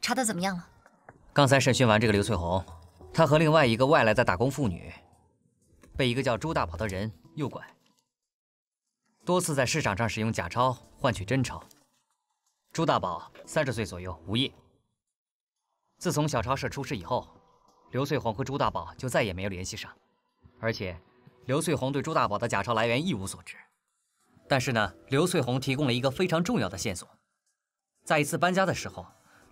查的怎么样了？刚才审讯完这个刘翠红，她和另外一个外来的打工妇女被一个叫朱大宝的人诱拐，多次在市场上使用假钞换取真钞。朱大宝三十岁左右，无业。自从小超市出事以后，刘翠红和朱大宝就再也没有联系上，而且刘翠红对朱大宝的假钞来源一无所知。但是呢，刘翠红提供了一个非常重要的线索，在一次搬家的时候。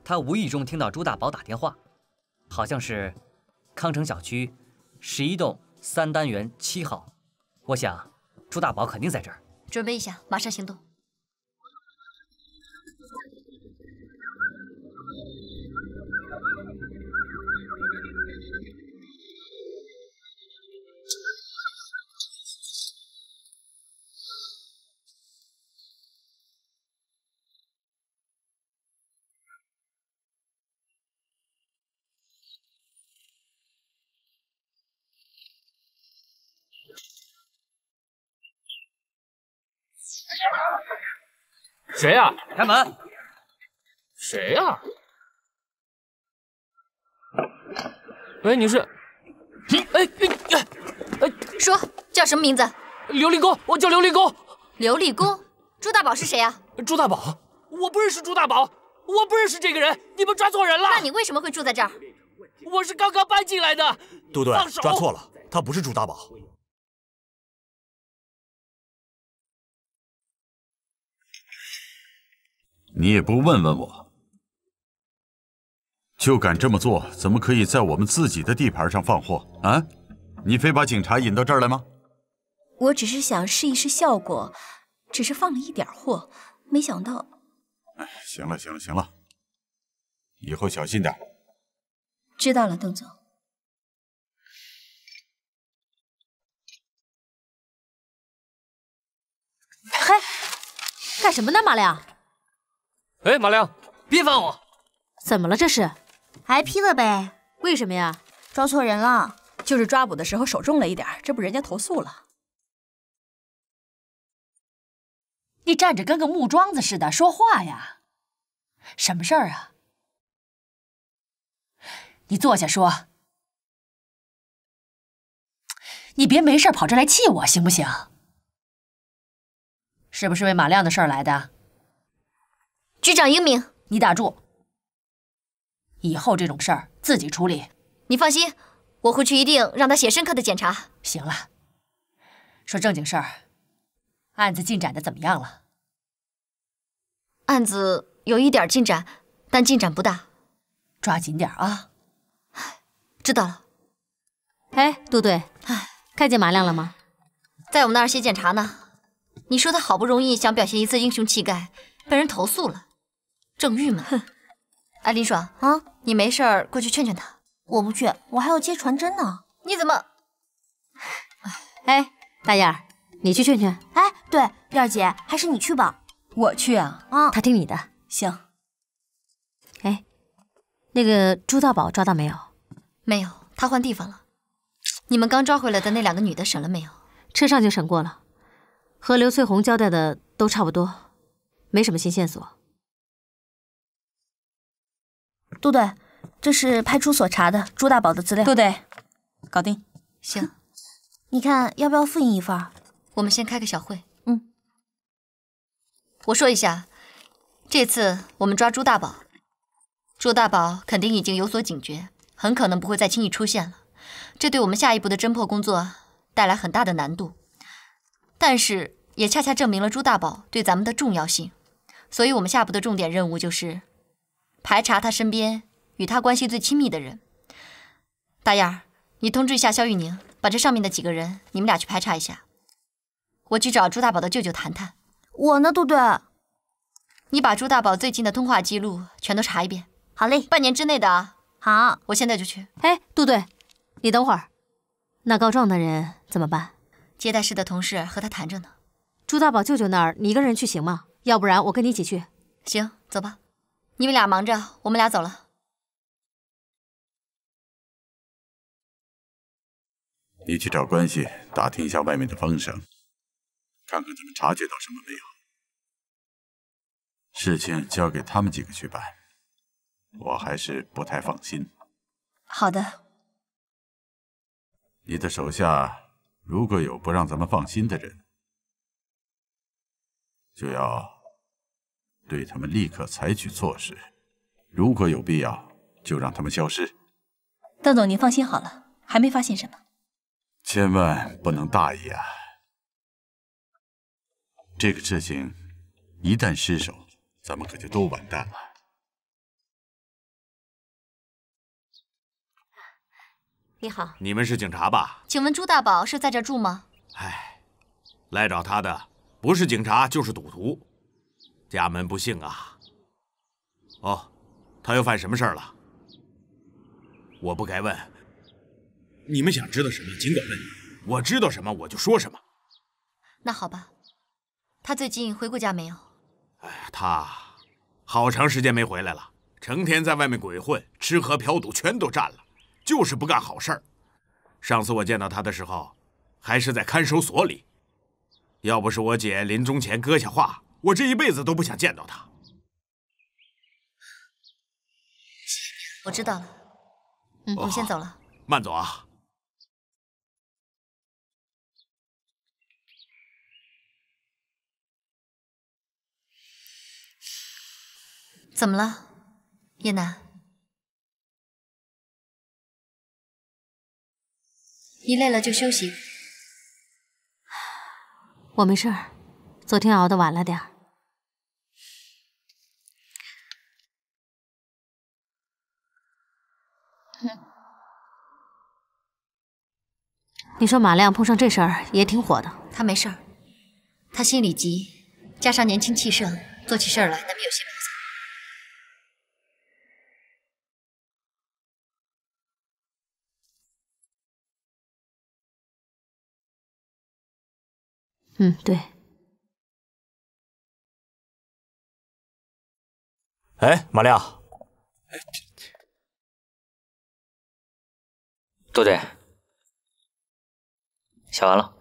他无意中听到朱大宝打电话，好像是康城小区十一栋三单元七号。我想，朱大宝肯定在这儿。准备一下，马上行动。谁呀？开门！谁呀？喂，你是？哎哎哎！说，叫什么名字？琉璃宫，我叫琉璃宫。琉璃宫，朱大宝是谁啊？朱大宝？我不认识朱大宝，我不认识这个人，你们抓错人了。那你为什么会住在这儿？我是刚刚搬进来的。杜队，放手！抓错了，他不是朱大宝。你也不问问我，就敢这么做？怎么可以在我们自己的地盘上放货啊？你非把警察引到这儿来吗？我只是想试一试效果，只是放了一点货，没想到。哎，行了行了行了，以后小心点。知道了，邓总。嘿，干什么呢，马亮？哎，马亮，别烦我！怎么了？这是挨批了呗？为什么呀？抓错人了，就是抓捕的时候手重了一点，这不人家投诉了。你站着跟个木桩子似的，说话呀？什么事儿啊？你坐下说。你别没事跑这来气我，行不行？是不是为马亮的事来的？局长英明，你打住。以后这种事儿自己处理。你放心，我回去一定让他写深刻的检查。行了，说正经事儿，案子进展的怎么样了？案子有一点进展，但进展不大。抓紧点啊！知道了。哎，杜队，哎，看见马亮了吗？在我们那儿写检查呢。你说他好不容易想表现一次英雄气概，被人投诉了。正郁闷。哎，林爽啊，你没事儿过去劝劝他。我不去，我还要接传真呢。你怎么？哎，大燕儿，你去劝劝。哎，对，燕儿姐，还是你去吧。我去啊，啊，他听你的。行。哎，那个朱大宝抓到没有？没有，他换地方了。你们刚抓回来的那两个女的审了没有？车上就审过了，和刘翠红交代的都差不多，没什么新线索。杜队，这是派出所查的朱大宝的资料。杜队，搞定。行，你看要不要复印一份？我们先开个小会。嗯，我说一下，这次我们抓朱大宝，朱大宝肯定已经有所警觉，很可能不会再轻易出现了，这对我们下一步的侦破工作带来很大的难度。但是也恰恰证明了朱大宝对咱们的重要性，所以我们下一步的重点任务就是。排查他身边与他关系最亲密的人。大燕儿，你通知一下肖玉宁，把这上面的几个人，你们俩去排查一下。我去找朱大宝的舅舅谈谈。我呢，杜队，你把朱大宝最近的通话记录全都查一遍。好嘞，半年之内的。好，我现在就去。哎，杜队，你等会儿。那告状的人怎么办？接待室的同事和他谈着呢。朱大宝舅舅那儿，你一个人去行吗？要不然我跟你一起去。行，走吧。你们俩忙着，我们俩走了。你去找关系打听一下外面的风声，看看他们察觉到什么没有。事情交给他们几个去办，我还是不太放心。好的。你的手下如果有不让咱们放心的人，就要。对他们立刻采取措施，如果有必要，就让他们消失。邓总，您放心好了，还没发现什么。千万不能大意啊！这个事情一旦失手，咱们可就都完蛋了。你好，你们是警察吧？请问朱大宝是在这住吗？哎，来找他的不是警察就是赌徒。家门不幸啊！哦，他又犯什么事儿了？我不该问。你们想知道什么，尽管问。我知道什么，我就说什么。那好吧，他最近回过家没有？哎，呀，他好长时间没回来了，成天在外面鬼混，吃喝嫖赌全都占了，就是不干好事儿。上次我见到他的时候，还是在看守所里。要不是我姐临终前搁下话。我这一辈子都不想见到他。我知道了。嗯，我先走了。慢走啊。怎么了，叶楠？你累了就休息。我没事儿。昨天熬得晚了点儿。你说马亮碰上这事儿也挺火的。他没事儿，他心里急，加上年轻气盛，做起事儿来难免有些毛躁。嗯，对。哎，马亮，杜队，写完了，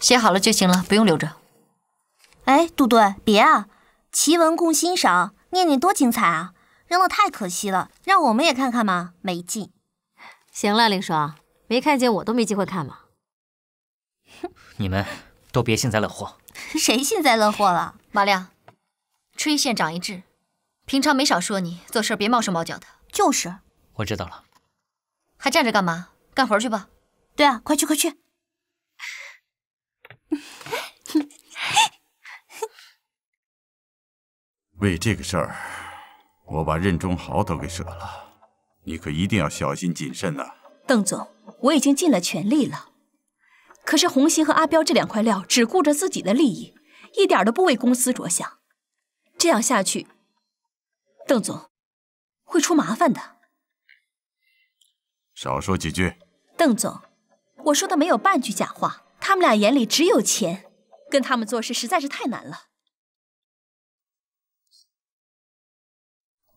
写好了就行了，不用留着。哎，杜队，别啊，奇文共欣赏，念念多精彩啊！扔了太可惜了，让我们也看看嘛，没劲。行了，林霜，没看见我都没机会看吗？哼，你们都别幸灾乐祸。谁幸灾乐祸了？马亮，吃一堑长一智，平常没少说你做事别毛手毛脚的，就是。我知道了，还站着干嘛？干活去吧。对啊，快去快去。为这个事儿。我把任忠豪都给舍了，你可一定要小心谨慎啊，邓总，我已经尽了全力了。可是红星和阿彪这两块料只顾着自己的利益，一点都不为公司着想，这样下去，邓总会出麻烦的。少说几句。邓总，我说的没有半句假话，他们俩眼里只有钱，跟他们做事实在是太难了。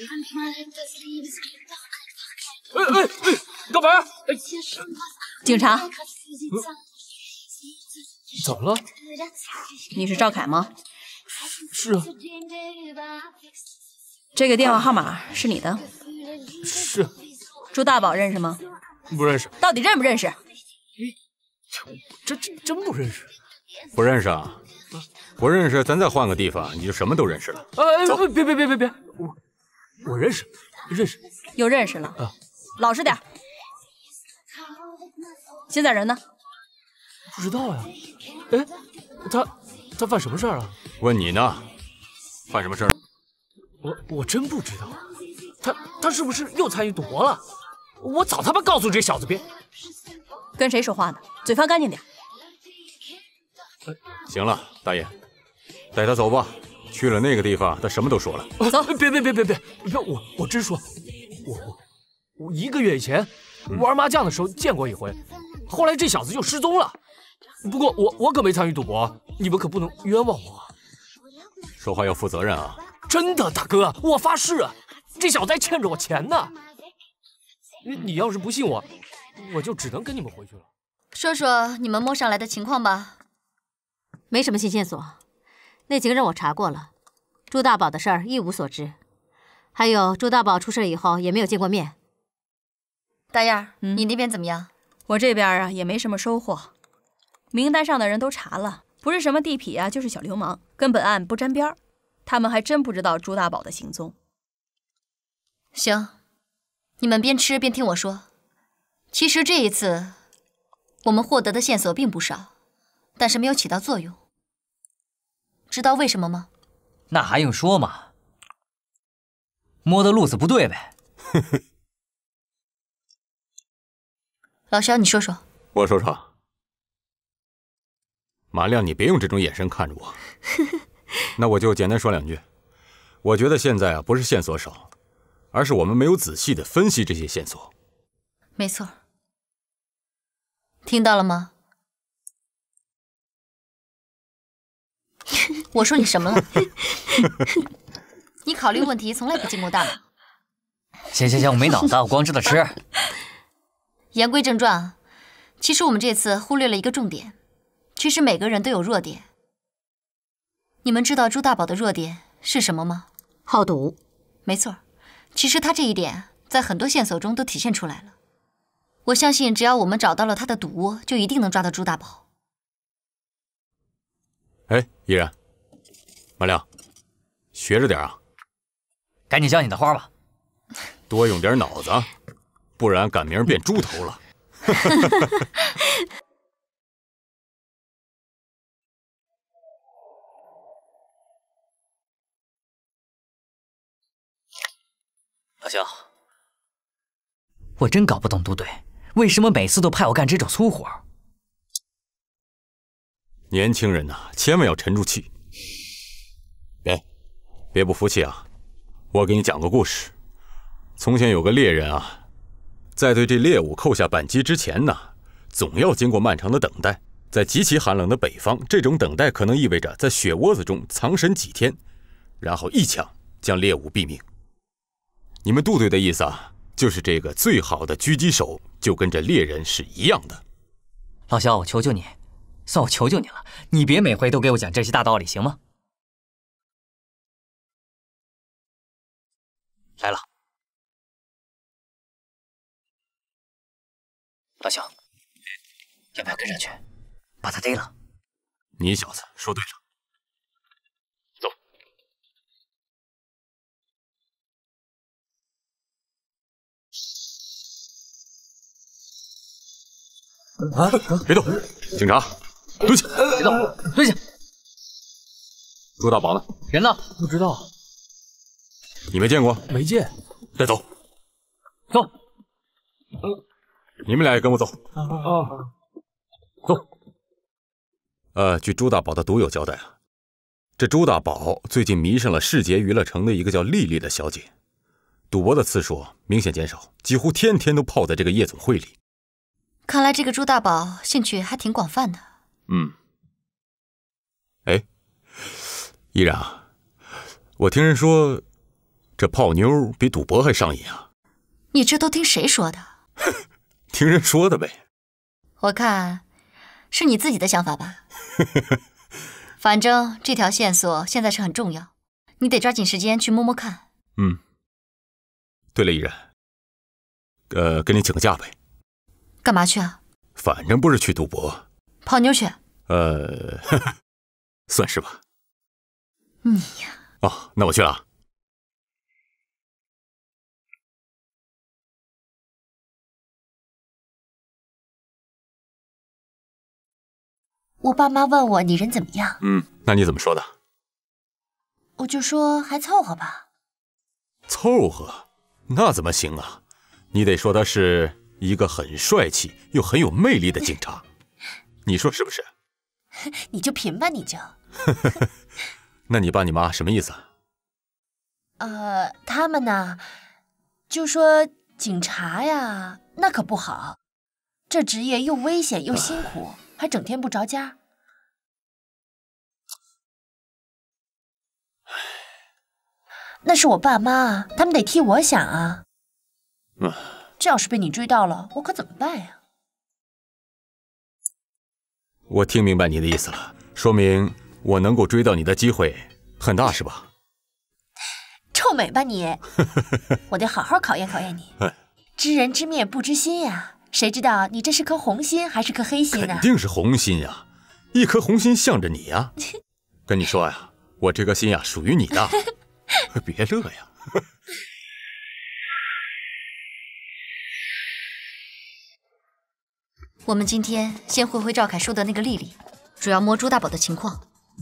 哎哎哎！干嘛？警察？怎么了？你是赵凯吗？是。这个电话号码是你的？是。朱大宝认识吗？不认识。到底认不认识？这真真不认识。不认识啊？不认识，咱再换个地方，你就什么都认识了。哎，哎，别别别别别！我。我认识，认识，又认识了。老实点儿。现在人呢？不知道呀。哎，他他犯什么事儿了？问你呢，犯什么事儿？我我真不知道。他他是不是又参与赌博了？我早他妈告诉这小子别。跟谁说话呢？嘴放干净点。行了，大爷，带他走吧。去了那个地方，他什么都说了。走，别别别别别，我我直说，我我我一个月以前玩麻将的时候见过一回，后来这小子就失踪了。不过我我可没参与赌博，你们可不能冤枉我。说话要负责任啊！真的，大哥，我发誓，这小子还欠着我钱呢。你你要是不信我，我就只能跟你们回去了。说说你们摸上来的情况吧，没什么新线索。那几个人我查过了，朱大宝的事儿一无所知，还有朱大宝出事以后也没有见过面。大燕，嗯，你那边怎么样？我这边啊也没什么收获，名单上的人都查了，不是什么地痞啊，就是小流氓，跟本案不沾边儿，他们还真不知道朱大宝的行踪。行，你们边吃边听我说。其实这一次我们获得的线索并不少，但是没有起到作用。知道为什么吗？那还用说吗？摸的路子不对呗。老肖，你说说。我说说。马亮，你别用这种眼神看着我。那我就简单说两句。我觉得现在啊，不是线索少，而是我们没有仔细的分析这些线索。没错。听到了吗？我说你什么了？你考虑问题从来不经过大脑。行行行，我没脑子，我光知道吃。言归正传，其实我们这次忽略了一个重点，其实每个人都有弱点。你们知道朱大宝的弱点是什么吗？好赌。没错，其实他这一点在很多线索中都体现出来了。我相信，只要我们找到了他的赌窝，就一定能抓到朱大宝。哎，依然，马亮，学着点啊！赶紧浇你的花吧，多用点脑子，不然赶明儿变猪头了。老肖，我真搞不懂都队为什么每次都派我干这种粗活。年轻人呐，千万要沉住气，别，别不服气啊！我给你讲个故事：从前有个猎人啊，在对这猎物扣下扳机之前呢，总要经过漫长的等待。在极其寒冷的北方，这种等待可能意味着在雪窝子中藏身几天，然后一枪将猎物毙命。你们杜队的意思啊，就是这个最好的狙击手就跟这猎人是一样的。老肖，我求求你。算我求求你了，你别每回都给我讲这些大道理，行吗？来了，老肖，要不要跟上去，把他逮了？你小子说对了，走。啊！别动，警察。蹲下，别走，蹲下。朱大宝呢？人呢？不知道。你没见过？没见。带走。走。你们俩也跟我走。啊啊。走。呃，据朱大宝的独有交代啊，这朱大宝最近迷上了世杰娱乐城的一个叫丽丽的小姐，赌博的次数明显减少，几乎天天都泡在这个夜总会里。看来这个朱大宝兴趣还挺广泛的。嗯，哎，依然，我听人说，这泡妞比赌博还上瘾啊！你这都听谁说的？听人说的呗。我看，是你自己的想法吧。反正这条线索现在是很重要，你得抓紧时间去摸摸看。嗯。对了，依然，呃，跟你请个假呗。干嘛去啊？反正不是去赌博。泡妞去，呃，算是吧。你呀，哦，那我去了。我爸妈问我你人怎么样，嗯，那你怎么说的？我就说还凑合吧。凑合？那怎么行啊？你得说他是一个很帅气又很有魅力的警察。你说是不是？你就贫吧，你就。那，你爸你妈什么意思啊？呃，他们呢，就说警察呀，那可不好，这职业又危险又辛苦，还整天不着家。那是我爸妈，他们得替我想啊。这要是被你追到了，我可怎么办呀？我听明白你的意思了，说明我能够追到你的机会很大，是吧？臭美吧你！我得好好考验考验你。知人知面不知心呀，谁知道你这是颗红心还是颗黑心呢？肯定是红心呀，一颗红心向着你呀。跟你说呀，我这颗心呀属于你的。别乐呀！我们今天先会会赵凯说的那个丽丽，主要摸朱大宝的情况。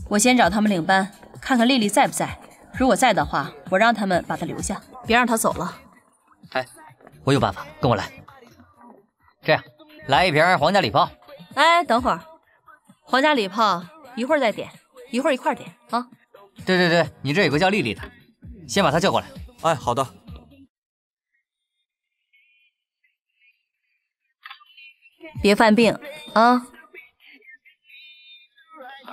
我先找他们领班，看看丽丽在不在。如果在的话，我让他们把她留下，别让她走了。哎，我有办法，跟我来。这样，来一瓶皇家礼炮。哎，等会儿，皇家礼炮一会儿再点，一会儿一块儿点啊。对对对，你这有个叫丽丽的，先把她叫过来。哎，好的。别犯病啊！啊，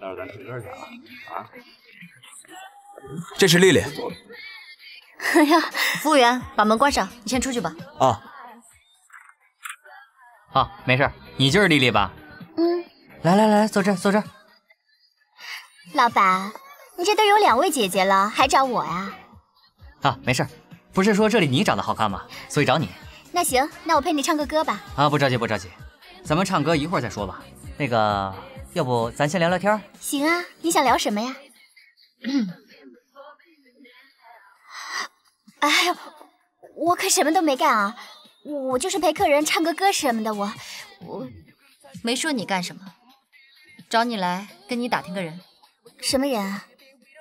那是咱唱歌去啊！啊。这是丽丽。哎呀，服务员，把门关上，你先出去吧。啊。啊，没事，你就是丽丽吧？嗯。来来来，坐这，坐这。老板，你这都有两位姐姐了，还找我呀？啊，没事，不是说这里你长得好看吗？所以找你。那行，那我陪你唱个歌吧。啊，不着急，不着急，咱们唱歌一会儿再说吧。那个，要不咱先聊聊天？行啊，你想聊什么呀？哎，我可什么都没干啊，我就是陪客人唱个歌什么的，我我没说你干什么，找你来跟你打听个人，什么人啊？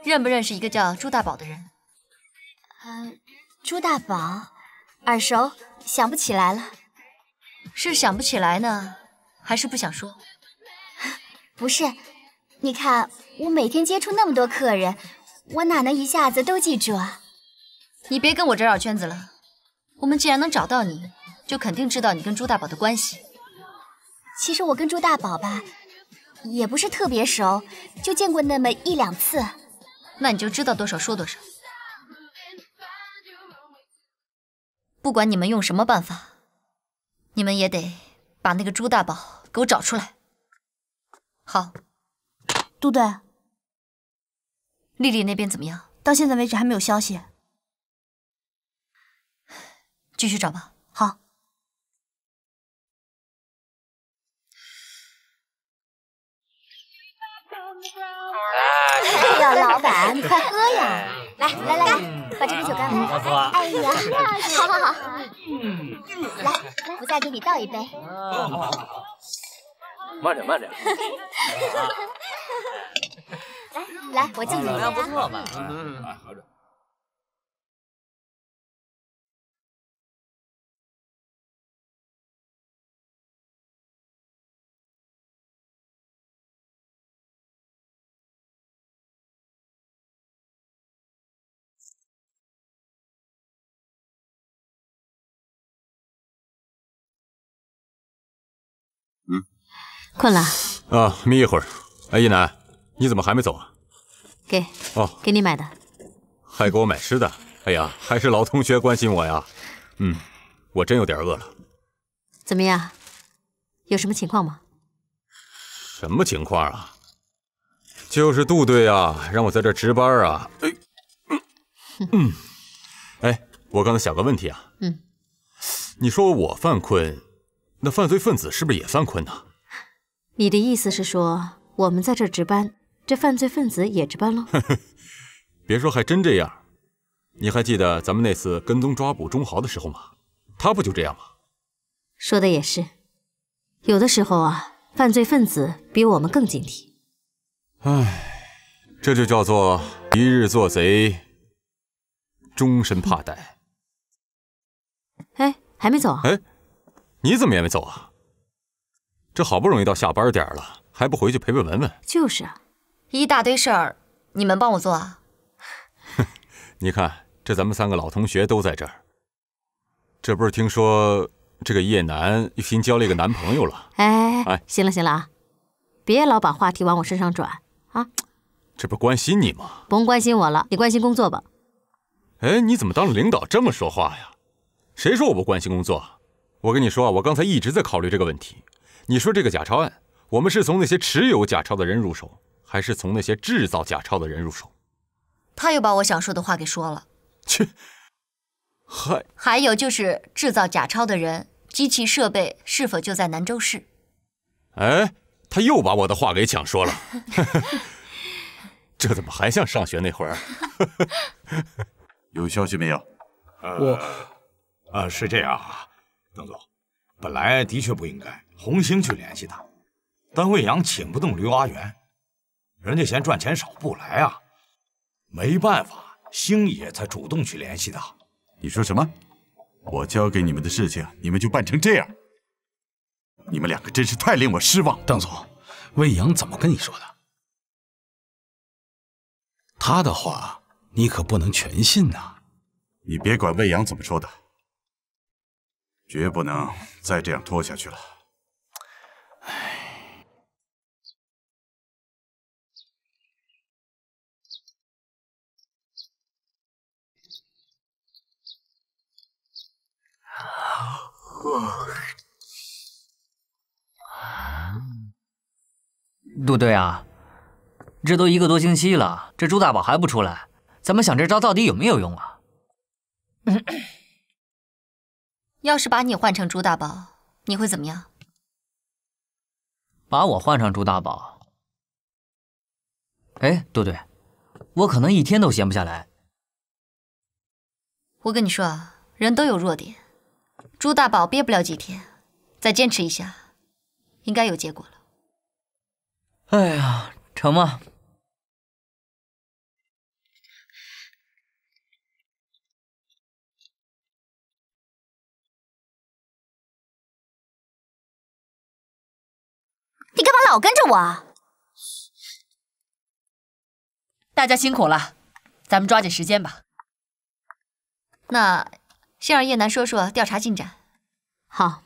认不认识一个叫朱大宝的人？呃，朱大宝。耳熟，想不起来了。是想不起来呢，还是不想说？不是，你看我每天接触那么多客人，我哪能一下子都记住啊？你别跟我这绕圈子了。我们既然能找到你，就肯定知道你跟朱大宝的关系。其实我跟朱大宝吧，也不是特别熟，就见过那么一两次。那你就知道多少说多少。不管你们用什么办法，你们也得把那个朱大宝给我找出来。好，杜队，丽丽那边怎么样？到现在为止还没有消息，继续找吧。好。哎呀，老板，快喝呀！来来来。把这杯酒干了，哎呀，好好好，来来，我再给你倒一杯，慢点慢点，来来，我敬你一不错着。困了啊，眯一会儿。哎，一楠，你怎么还没走啊？给哦，给你买的，还给我买吃的。哎呀，还是老同学关心我呀。嗯，我真有点饿了。怎么样，有什么情况吗？什么情况啊？就是杜队啊，让我在这值班啊。哎，嗯嗯，哎，我刚才想个问题啊。嗯，你说我犯困，那犯罪分子是不是也犯困呢？你的意思是说，我们在这儿值班，这犯罪分子也值班喽？别说，还真这样。你还记得咱们那次跟踪抓捕钟豪的时候吗？他不就这样吗？说的也是，有的时候啊，犯罪分子比我们更警惕。哎，这就叫做一日做贼，终身怕逮。哎，还没走啊？哎，你怎么也没走啊？这好不容易到下班点了，还不回去陪陪文文？就是啊，一大堆事儿，你们帮我做啊？你看，这咱们三个老同学都在这儿，这不是听说这个叶楠又新交了一个男朋友了？哎哎哎，行了行了啊，别老把话题往我身上转啊！这不关心你吗？甭关心我了，你关心工作吧。哎，你怎么当了领导这么说话呀？谁说我不关心工作？我跟你说啊，我刚才一直在考虑这个问题。你说这个假钞案，我们是从那些持有假钞的人入手，还是从那些制造假钞的人入手？他又把我想说的话给说了。切，还还有就是制造假钞的人，机器设备是否就在南州市？哎，他又把我的话给抢说了。这怎么还像上学那会儿？有消息没有？我，呃，是这样啊，邓总，本来的确不应该。红星去联系他，但魏阳请不动刘阿元，人家嫌赚钱少不来啊。没办法，星野才主动去联系的。你说什么？我交给你们的事情，你们就办成这样？你们两个真是太令我失望！邓总，魏阳怎么跟你说的？他的话你可不能全信呐。你别管魏阳怎么说的，绝不能再这样拖下去了。哎，杜队啊，这都一个多星期了，这朱大宝还不出来，咱们想这招到底有没有用啊？要是把你换成朱大宝，你会怎么样？把我换上朱大宝，哎，杜队，我可能一天都闲不下来。我跟你说啊，人都有弱点，朱大宝憋不了几天，再坚持一下，应该有结果了。哎呀，成吗？你干嘛老跟着我？啊？大家辛苦了，咱们抓紧时间吧。那先让叶楠说说调查进展。好，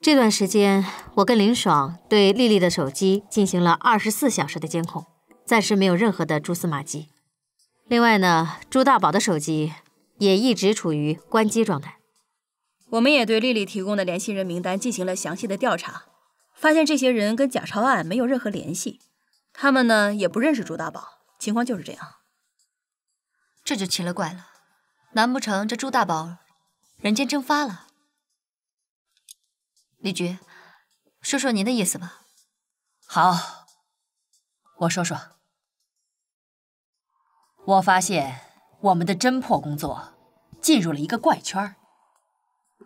这段时间我跟林爽对丽丽的手机进行了二十四小时的监控，暂时没有任何的蛛丝马迹。另外呢，朱大宝的手机也一直处于关机状态。我们也对丽丽提供的联系人名单进行了详细的调查。发现这些人跟假钞案没有任何联系，他们呢也不认识朱大宝，情况就是这样。这就奇了怪了，难不成这朱大宝人间蒸发了？李局，说说您的意思吧。好，我说说。我发现我们的侦破工作进入了一个怪圈儿，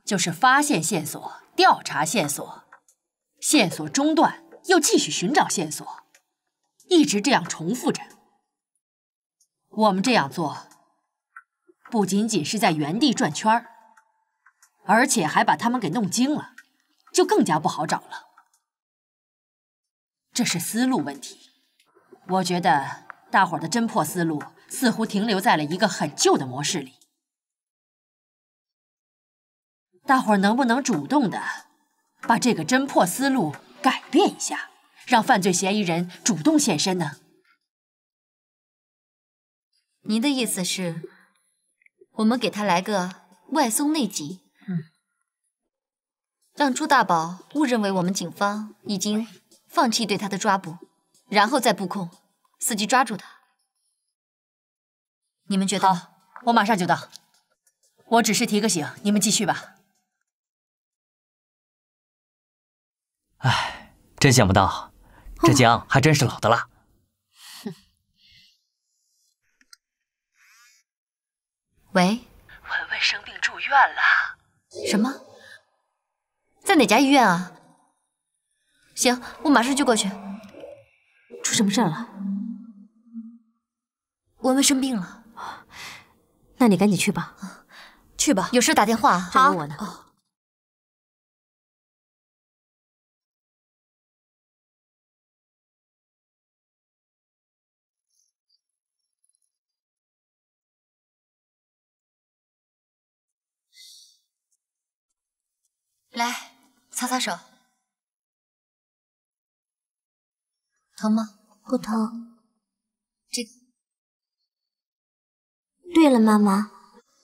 就是发现线索，调查线索。线索中断，又继续寻找线索，一直这样重复着。我们这样做，不仅仅是在原地转圈儿，而且还把他们给弄精了，就更加不好找了。这是思路问题，我觉得大伙儿的侦破思路似乎停留在了一个很旧的模式里。大伙儿能不能主动的？把这个侦破思路改变一下，让犯罪嫌疑人主动现身呢？您的意思是，我们给他来个外松内紧，嗯，让朱大宝误认为我们警方已经放弃对他的抓捕，然后再布控，伺机抓住他。你们觉得？好，我马上就到。我只是提个醒，你们继续吧。哎，真想不到，这姜还真是老的辣。喂，文文生病住院了？什么？在哪家医院啊？行，我马上就过去。出什么事了？文文生病了。那你赶紧去吧，去吧，有事打电话。好，我呢。来，擦擦手，疼吗？不疼。这对了，妈妈，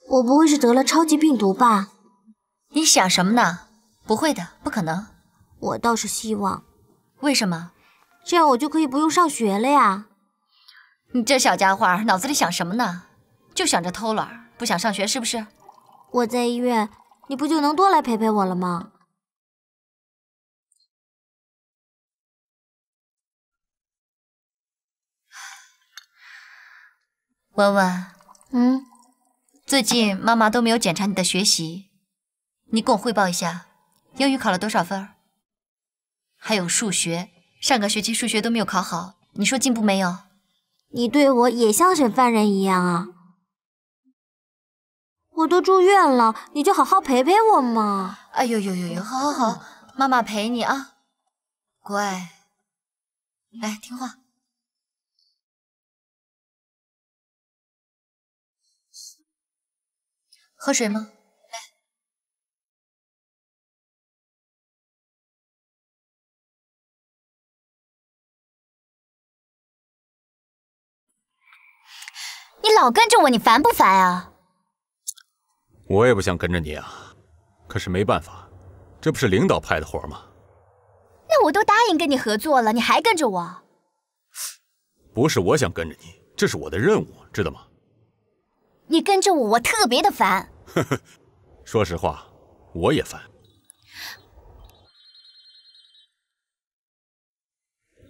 我不会是得了超级病毒吧？你想什么呢？不会的，不可能。我倒是希望。为什么？这样我就可以不用上学了呀。你这小家伙脑子里想什么呢？就想着偷懒，不想上学是不是？我在医院。你不就能多来陪陪我了吗，文文？嗯，最近妈妈都没有检查你的学习，你跟我汇报一下，英语考了多少分？还有数学，上个学期数学都没有考好，你说进步没有？你对我也像审犯人一样啊？我都住院了，你就好好陪陪我嘛！哎呦呦呦呦，好，好，好，妈妈陪你啊，乖，来听话，喝水吗？来，你老跟着我，你烦不烦啊？我也不想跟着你啊，可是没办法，这不是领导派的活吗？那我都答应跟你合作了，你还跟着我？不是我想跟着你，这是我的任务，知道吗？你跟着我，我特别的烦。呵呵，说实话，我也烦。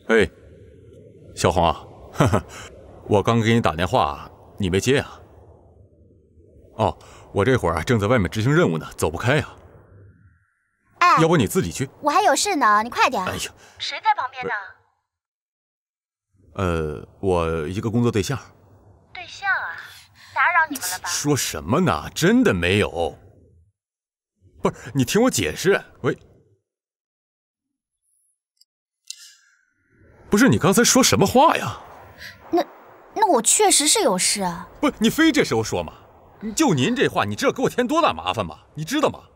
喂，小红啊，呵 呵我刚给你打电话，你没接啊？哦。我这会儿啊，正在外面执行任务呢，走不开呀。哎，要不你自己去？我还有事呢，你快点。哎呦，谁在旁边呢？呃，我一个工作对象。对象啊，打扰你们了吧？说什么呢？真的没有。不是，你听我解释。喂，不是你刚才说什么话呀？那，那我确实是有事啊。不是，你非这时候说吗？就您这话，你知道给我添多大麻烦吗？你知道吗？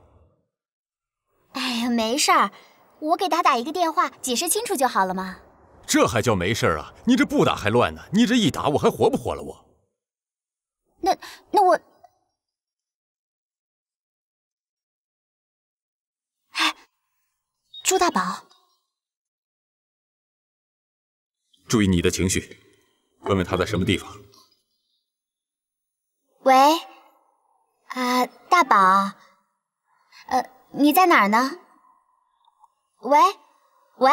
哎呀，没事儿，我给他打一个电话，解释清楚就好了嘛。这还叫没事儿啊？你这不打还乱呢，你这一打，我还活不活了我？那那我，哎，朱大宝，注意你的情绪，问问他在什么地方。喂。啊，大宝，呃，你在哪儿呢？喂，喂，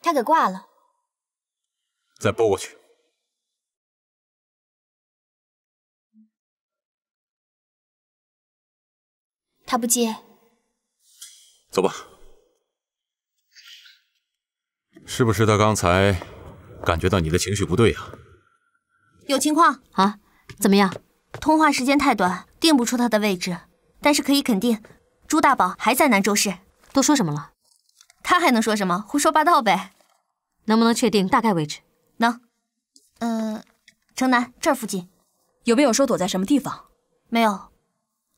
他给挂了。再拨过去。他不接。走吧。是不是他刚才感觉到你的情绪不对呀？有情况啊！怎么样？通话时间太短，定不出他的位置。但是可以肯定，朱大宝还在南州市。都说什么了？他还能说什么？胡说八道呗。能不能确定大概位置？能。嗯，城南这儿附近。有没有说躲在什么地方？没有。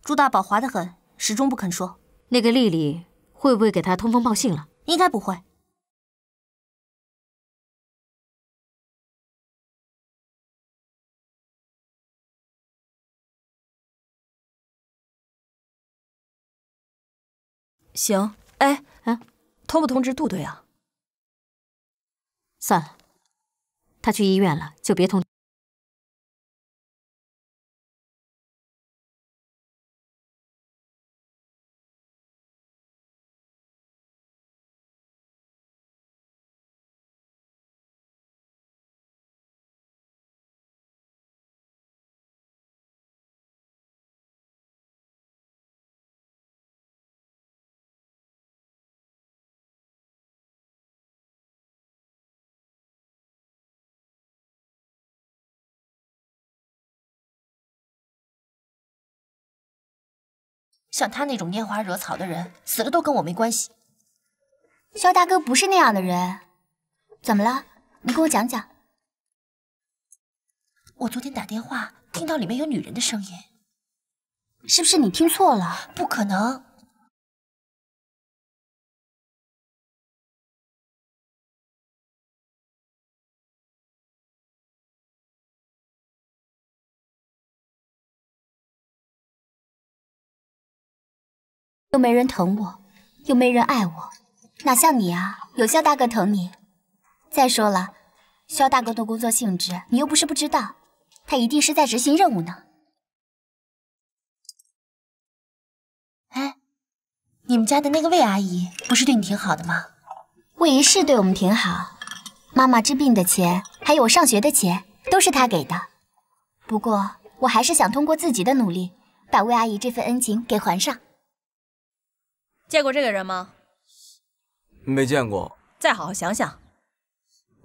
朱大宝滑得很，始终不肯说。那个丽丽会不会给他通风报信了？应该不会。行，哎，哎，通不通知杜队啊？算了，他去医院了，就别通。像他那种拈花惹草的人，死了都跟我没关系。肖大哥不是那样的人，怎么了？你跟我讲讲。我昨天打电话，听到里面有女人的声音，是不是你听错了？不可能。又没人疼我，又没人爱我，哪像你啊？有肖大哥疼你。再说了，肖大哥的工作性质，你又不是不知道，他一定是在执行任务呢。哎，你们家的那个魏阿姨，不是对你挺好的吗？魏姨是对我们挺好，妈妈治病的钱，还有我上学的钱，都是她给的。不过，我还是想通过自己的努力，把魏阿姨这份恩情给还上。见过这个人吗？没见过。再好好想想。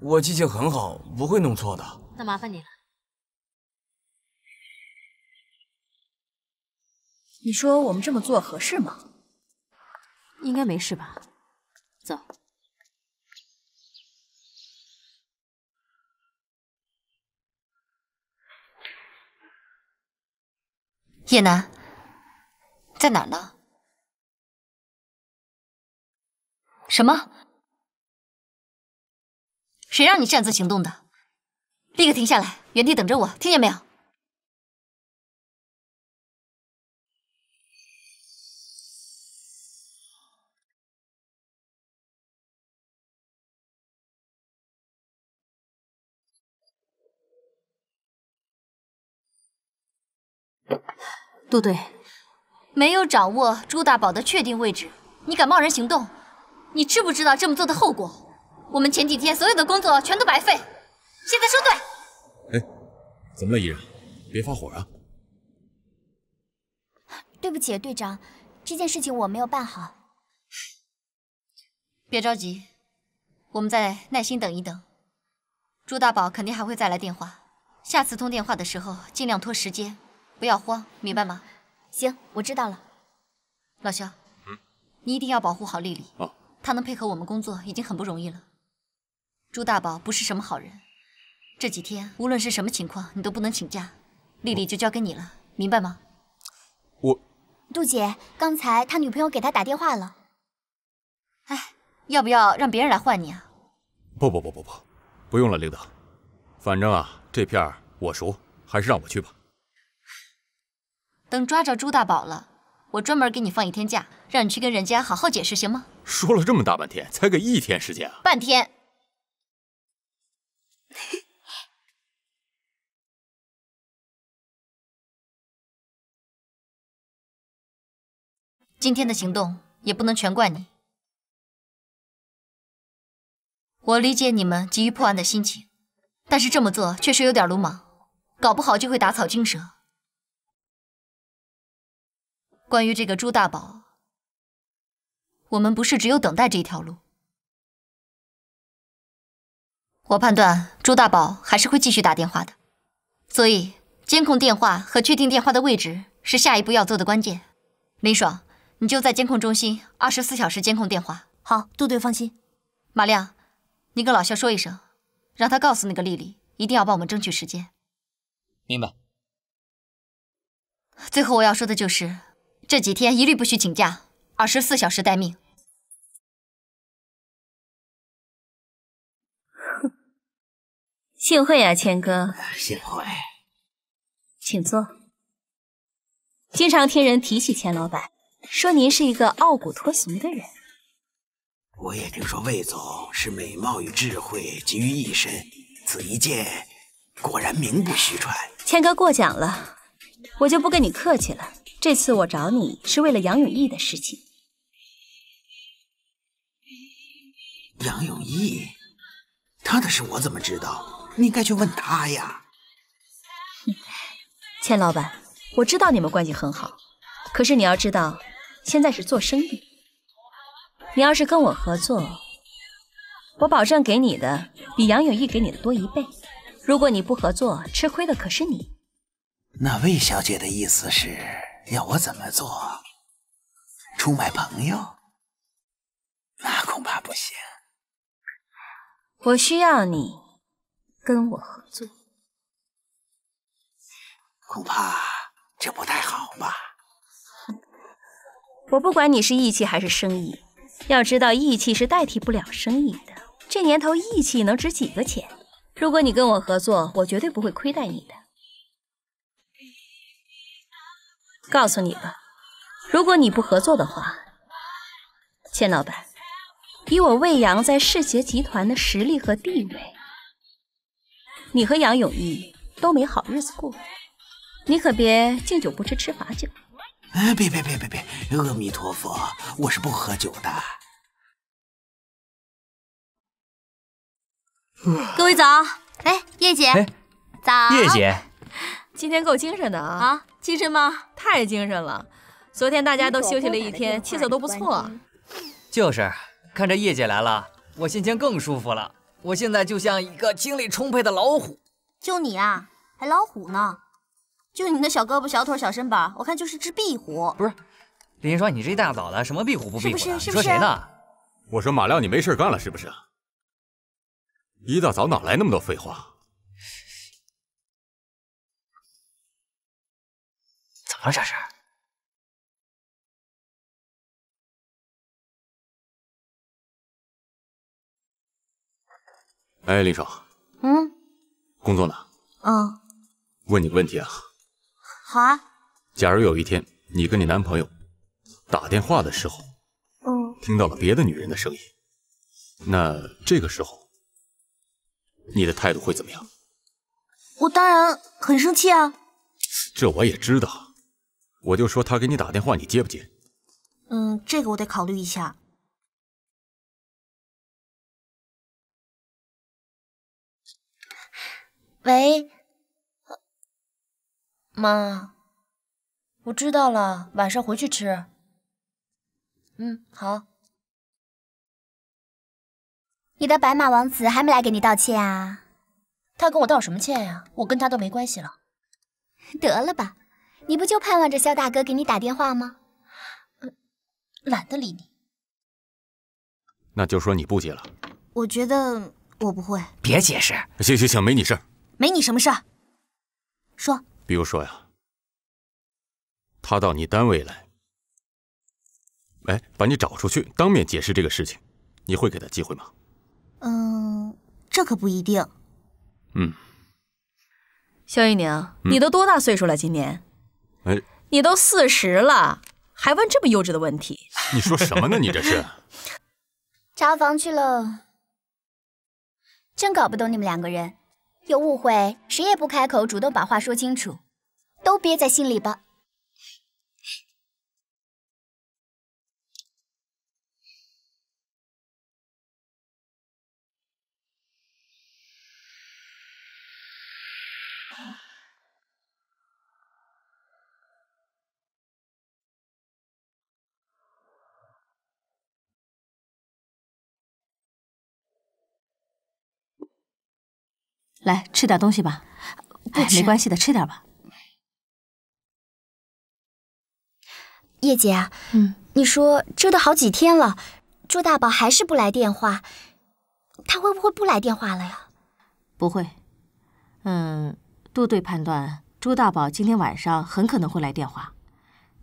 我记性很好，不会弄错的。那麻烦你了。你说我们这么做合适吗？应该没事吧？走。叶楠，在哪儿呢？什么？谁让你擅自行动的？立刻停下来，原地等着我，听见没有？杜队，没有掌握朱大宝的确定位置，你敢贸然行动？你知不知道这么做的后果？我们前几天所有的工作全都白费。现在收队。哎，怎么了，伊然？别发火啊。对不起，队长，这件事情我没有办好。别着急，我们再耐心等一等。朱大宝肯定还会再来电话。下次通电话的时候，尽量拖时间，不要慌，明白吗？行，我知道了。老肖，嗯，你一定要保护好丽丽他能配合我们工作已经很不容易了。朱大宝不是什么好人，这几天无论是什么情况，你都不能请假。丽丽就交给你了，明白吗？我杜姐，刚才他女朋友给他打电话了。哎，要不要让别人来换你啊？不不不不不，不用了，领导。反正啊，这片我熟，还是让我去吧。等抓着朱大宝了。我专门给你放一天假，让你去跟人家好好解释，行吗？说了这么大半天，才给一天时间啊！半天。今天的行动也不能全怪你，我理解你们急于破案的心情，但是这么做确实有点鲁莽，搞不好就会打草惊蛇。关于这个朱大宝，我们不是只有等待这一条路。我判断朱大宝还是会继续打电话的，所以监控电话和确定电话的位置是下一步要做的关键。林爽，你就在监控中心二十四小时监控电话。好，杜队放心。马亮，你跟老肖说一声，让他告诉那个丽丽，一定要帮我们争取时间。明白。最后我要说的就是。这几天一律不许请假，二十四小时待命。哼，幸会啊，千哥。幸会，请坐。经常听人提起钱老板，说您是一个傲骨脱俗的人。我也听说魏总是美貌与智慧集于一身，此一见果然名不虚传。千哥过奖了，我就不跟你客气了。这次我找你是为了杨永义的事情。杨永义，他的事我怎么知道？你应该去问他呀。钱老板，我知道你们关系很好，可是你要知道，现在是做生意。你要是跟我合作，我保证给你的比杨永义给你的多一倍。如果你不合作，吃亏的可是你。那魏小姐的意思是？要我怎么做？出卖朋友？那恐怕不行。我需要你跟我合作，恐怕这不太好吧？我不管你是义气还是生意，要知道义气是代替不了生意的。这年头义气能值几个钱？如果你跟我合作，我绝对不会亏待你的。告诉你吧，如果你不合作的话，钱老板，以我魏阳在世杰集团的实力和地位，你和杨永义都没好日子过。你可别敬酒不吃吃罚酒。哎，别别别别别！阿弥陀佛，我是不喝酒的。各位早！哎，叶姐，早！叶姐，今天够精神的啊！精神吗？太精神了！昨天大家都休息了一天，气色都不错。就是，看着叶姐来了，我心情更舒服了。我现在就像一个精力充沛的老虎。就你啊，还老虎呢？就你那小胳膊、小腿、小身板，我看就是只壁虎。不是，林双，你这一大早的什么壁虎不壁虎的？你说谁呢？我说马亮，你没事干了是不是？一大早哪来那么多废话？么事哎，林爽。嗯。工作呢？嗯。问你个问题啊。好啊。假如有一天你跟你男朋友打电话的时候，嗯，听到了别的女人的声音，那这个时候你的态度会怎么样？我当然很生气啊。这我也知道。我就说他给你打电话，你接不接？嗯，这个我得考虑一下。喂，妈，我知道了，晚上回去吃。嗯，好。你的白马王子还没来给你道歉啊？他跟我道什么歉呀？我跟他都没关系了。得了吧。你不就盼望着肖大哥给你打电话吗？懒得理你。那就说你不接了。我觉得我不会。别解释。行行行，没你事儿，没你什么事儿。说。比如说呀，他到你单位来，哎，把你找出去，当面解释这个事情，你会给他机会吗？嗯，这可不一定。嗯。肖一宁，你都多大岁数了？今年？你都四十了，还问这么幼稚的问题？你说什么呢？你这是查 房去了？真搞不懂你们两个人，有误会谁也不开口，主动把话说清楚，都憋在心里吧。来吃点东西吧，不，没关系的，吃点吧。叶姐，嗯，你说折腾好几天了，朱大宝还是不来电话，他会不会不来电话了呀？不会，嗯，杜队判断朱大宝今天晚上很可能会来电话。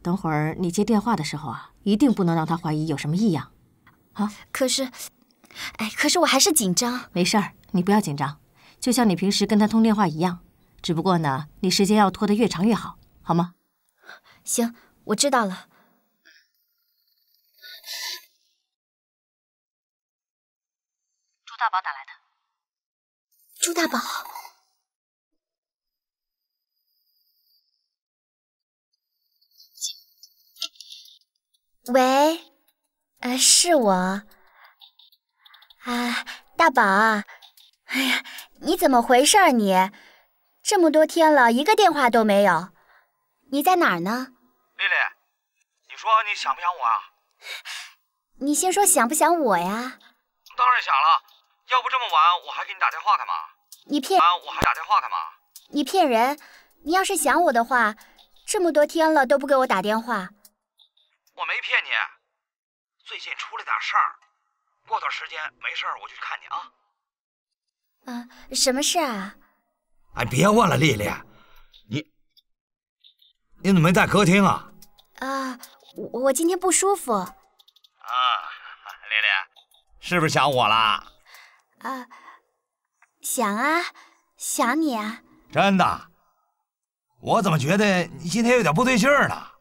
等会儿你接电话的时候啊，一定不能让他怀疑有什么异样，啊？可是，哎，可是我还是紧张。没事儿，你不要紧张。就像你平时跟他通电话一样，只不过呢，你时间要拖得越长越好，好吗？行，我知道了。朱大宝打来的。朱大宝。喂，是我。啊，大宝。哎呀，你怎么回事你？这么多天了，一个电话都没有，你在哪儿呢？丽丽，你说你想不想我啊？你先说想不想我呀？当然想了，要不这么晚我还给你打电话干嘛？你骗我还打电话干嘛？你骗人！你要是想我的话，这么多天了都不给我打电话。我没骗你，最近出了点事儿，过段时间没事儿我就去看你啊。啊，什么事啊？哎，别问了，丽丽，你你怎么没在歌厅啊？啊，我今天不舒服。啊，丽丽，是不是想我了？啊，想啊，想你啊。真的？我怎么觉得你今天有点不对劲呢？